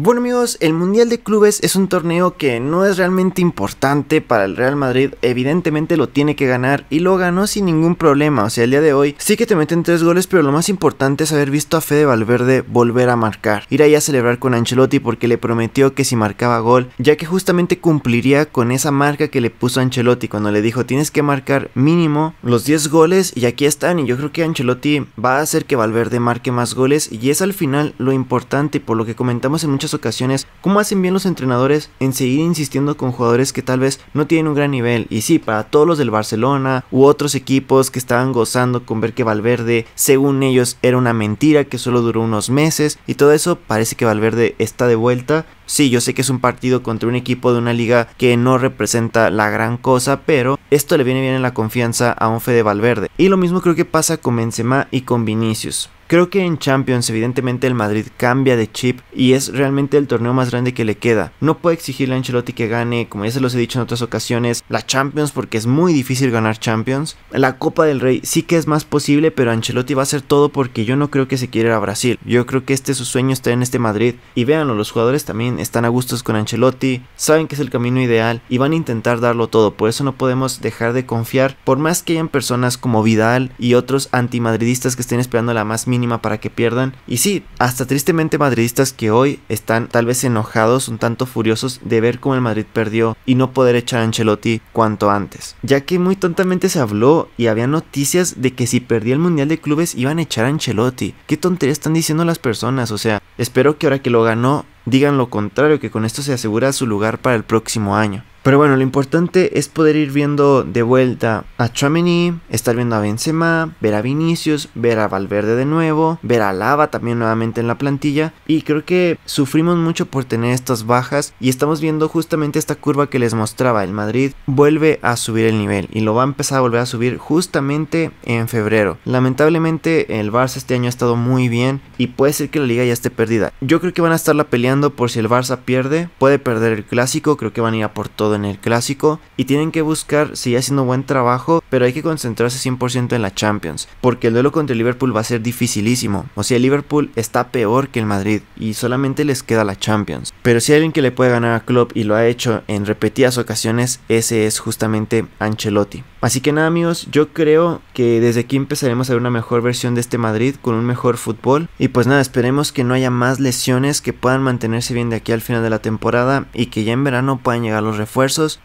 Bueno amigos, el Mundial de Clubes es un torneo que no es realmente importante para el Real Madrid, evidentemente lo tiene que ganar y lo ganó sin ningún problema, o sea, el día de hoy sí que te meten tres goles, pero lo más importante es haber visto a Fede Valverde volver a marcar, ir ahí a celebrar con Ancelotti porque le prometió que si marcaba gol, ya que justamente cumpliría con esa marca que le puso Ancelotti cuando le dijo tienes que marcar mínimo los 10 goles y aquí están y yo creo que Ancelotti va a hacer que Valverde marque más goles y es al final lo importante por lo que comentamos en muchas ocasiones cómo hacen bien los entrenadores en seguir insistiendo con jugadores que tal vez no tienen un gran nivel. Y sí, para todos los del Barcelona u otros equipos que estaban gozando con ver que Valverde, según ellos, era una mentira que solo duró unos meses y todo eso, parece que Valverde está de vuelta Sí, yo sé que es un partido contra un equipo de una liga que no representa la gran cosa, pero esto le viene bien en la confianza a un Fede Valverde. Y lo mismo creo que pasa con Benzema y con Vinicius. Creo que en Champions evidentemente el Madrid cambia de chip y es realmente el torneo más grande que le queda. No puede exigirle a Ancelotti que gane, como ya se los he dicho en otras ocasiones, la Champions porque es muy difícil ganar Champions. La Copa del Rey sí que es más posible, pero Ancelotti va a hacer todo porque yo no creo que se quiera ir a Brasil. Yo creo que este su sueño está en este Madrid y véanlo, los jugadores también están a gustos con Ancelotti, saben que es el camino ideal y van a intentar darlo todo. Por eso no podemos dejar de confiar, por más que hayan personas como Vidal y otros antimadridistas que estén esperando la más mínima para que pierdan. Y sí, hasta tristemente madridistas que hoy están tal vez enojados, un tanto furiosos de ver cómo el Madrid perdió y no poder echar a Ancelotti cuanto antes. Ya que muy tontamente se habló y había noticias de que si perdía el Mundial de Clubes iban a echar a Ancelotti. ¿Qué tontería están diciendo las personas? O sea, espero que ahora que lo ganó digan lo contrario, que con esto se asegura su lugar para el próximo año. Pero bueno, lo importante es poder ir viendo de vuelta a chamini estar viendo a Benzema, ver a Vinicius, ver a Valverde de nuevo, ver a Lava también nuevamente en la plantilla. Y creo que sufrimos mucho por tener estas bajas y estamos viendo justamente esta curva que les mostraba. El Madrid vuelve a subir el nivel y lo va a empezar a volver a subir justamente en febrero. Lamentablemente el Barça este año ha estado muy bien y puede ser que la liga ya esté perdida. Yo creo que van a estarla peleando por si el Barça pierde, puede perder el clásico, creo que van a ir a por todo en el clásico y tienen que buscar seguir haciendo buen trabajo, pero hay que concentrarse 100% en la Champions, porque el duelo contra el Liverpool va a ser dificilísimo. O sea, el Liverpool está peor que el Madrid y solamente les queda la Champions. Pero si hay alguien que le puede ganar a Klopp y lo ha hecho en repetidas ocasiones, ese es justamente Ancelotti. Así que nada amigos, yo creo que desde aquí empezaremos a ver una mejor versión de este Madrid con un mejor fútbol. Y pues nada, esperemos que no haya más lesiones, que puedan mantenerse bien de aquí al final de la temporada y que ya en verano puedan llegar los refuerzos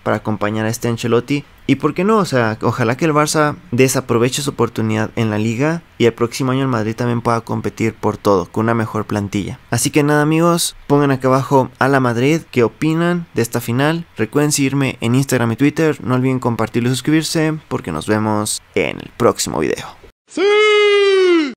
para acompañar a este Ancelotti. Y por qué no, o sea, ojalá que el Barça desaproveche su oportunidad en la liga y el próximo año el Madrid también pueda competir por todo, con una mejor plantilla. Así que nada amigos, pongan acá abajo a la Madrid que opinan de esta final. Recuerden seguirme en Instagram y Twitter, no olviden compartirlo y suscribirse porque nos vemos en el próximo video. ¡Sí!